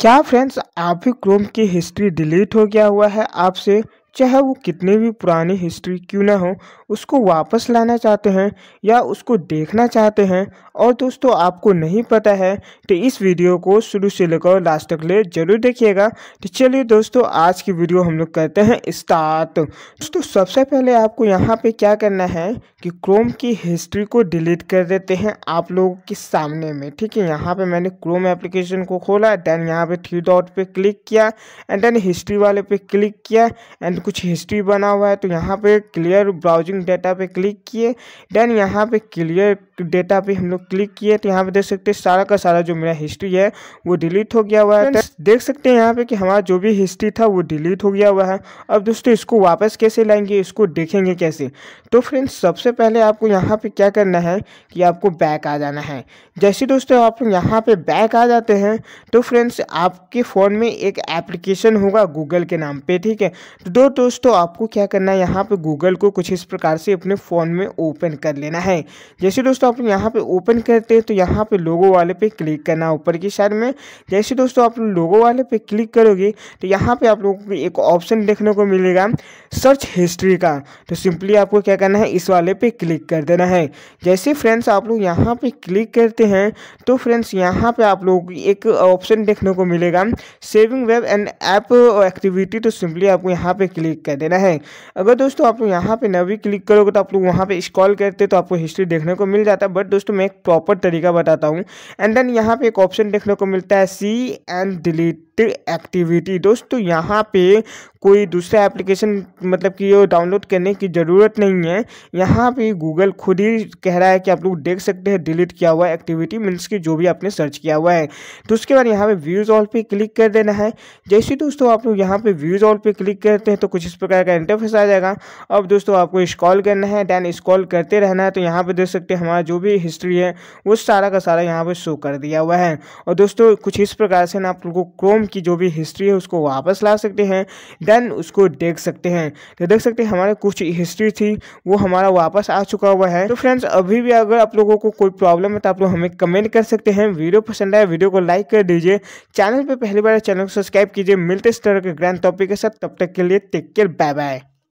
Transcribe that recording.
क्या फ्रेंड्स आप भी क्रोम की हिस्ट्री डिलीट हो गया हुआ है आपसे चाहे वो कितने भी पुरानी हिस्ट्री क्यों ना हो उसको वापस लाना चाहते हैं या उसको देखना चाहते हैं और दोस्तों आपको नहीं पता है तो इस वीडियो को शुरू से लेकर लास्ट तक ले जरूर देखिएगा तो चलिए दोस्तों आज की वीडियो हम लोग करते हैं स्टार्ट दोस्तों सबसे पहले आपको यहाँ पे क्या करना है कि क्रोम की हिस्ट्री को डिलीट कर देते हैं आप लोगों के सामने में ठीक है यहाँ पर मैंने क्रोम एप्लीकेशन को खोला देन यहाँ पर थ्री डॉट पर क्लिक किया एंड देन हिस्ट्री वाले पे क्लिक किया एंड कुछ हिस्ट्री बना हुआ है तो यहाँ पे क्लियर ब्राउजिंग डेटा पे क्लिक किए देन यहाँ पे क्लियर डेटा पे हम लोग क्लिक किए तो यहाँ पे देख सकते हैं सारा का सारा जो मेरा हिस्ट्री है वो डिलीट हो गया हुआ है तो देख सकते हैं यहाँ पे कि हमारा जो भी हिस्ट्री था वो डिलीट हो गया हुआ है अब दोस्तों इसको वापस कैसे लाएंगे इसको देखेंगे कैसे तो फ्रेंड्स सबसे पहले आपको यहाँ पे क्या करना है कि आपको बैक आ जाना है जैसे दोस्तों आप यहाँ पे बैक आ जाते हैं तो फ्रेंड्स आपके फ़ोन में एक एप्लीकेशन होगा गूगल के नाम पे ठीक है तो दो दोस्तों तो आपको क्या करना है यहाँ पे गूगल को कुछ इस प्रकार से अपने फ़ोन में ओपन कर लेना है जैसे दोस्तों आप यहाँ पे ओपन करते हैं तो यहाँ पे लोगो वाले पे क्लिक करना है ऊपर की साइड में जैसे दोस्तों आप लोगो वाले पे क्लिक करोगे तो यहाँ पे आप लोगों को एक ऑप्शन देखने को मिलेगा सर्च हिस्ट्री का तो सिंपली आपको क्या करना है इस वाले पे क्लिक कर देना है जैसे फ्रेंड्स आप लोग यहाँ पे क्लिक करते हैं तो फ्रेंड्स यहाँ पर आप लोगों को एक ऑप्शन देखने को मिलेगा saving web and app activity तो सिंपली आपको यहाँ पे क्लिक कर देना है अगर दोस्तों आप लोग यहाँ पे न भी क्लिक करोगे तो आप लोग वहाँ पे स्कॉल करते तो आपको हिस्ट्री देखने को मिल जाता है बट दोस्तों मैं एक प्रॉपर तरीका बताता हूँ एंड देन यहाँ पे एक ऑप्शन देखने को मिलता है see and delete related activity दोस्तों यहाँ पे कोई दूसरा एप्लीकेशन मतलब कि ये डाउनलोड करने की ज़रूरत नहीं है यहाँ पे गूगल खुद ही कह रहा है कि आप लोग देख सकते हैं डिलीट किया हुआ एक्टिविटी मीन्स कि जो भी आपने सर्च किया हुआ है तो उसके बाद यहाँ पे व्यूज़ ऑल पे क्लिक कर देना है जैसे दोस्तों आप लोग यहाँ पे व्यूज़ ऑल पे क्लिक करते हैं तो कुछ इस प्रकार का इंटरफेस आ जाएगा अब दोस्तों आपको स्कॉल करना है दैन स्कॉल करते रहना है तो यहाँ पर देख सकते हैं हमारा जो भी हिस्ट्री है वो सारा का सारा यहाँ पर शो कर दिया हुआ है और दोस्तों कुछ इस प्रकार से ना आप लोग को क्रोम की जो भी हिस्ट्री है उसको वापस ला सकते हैं देन उसको देख सकते हैं तो देख सकते हैं हमारे कुछ हिस्ट्री थी वो हमारा वापस आ चुका हुआ है तो फ्रेंड्स अभी भी अगर आप लोगों को कोई प्रॉब्लम है तो आप लोग हमें कमेंट कर सकते हैं वीडियो पसंद आए वीडियो को लाइक कर दीजिए चैनल पर पहली बार चैनल को सब्सक्राइब कीजिए मिलते इस तरह के ग्रैंड टॉपिक के साथ तब तक के लिए टेक केयर बाय बाय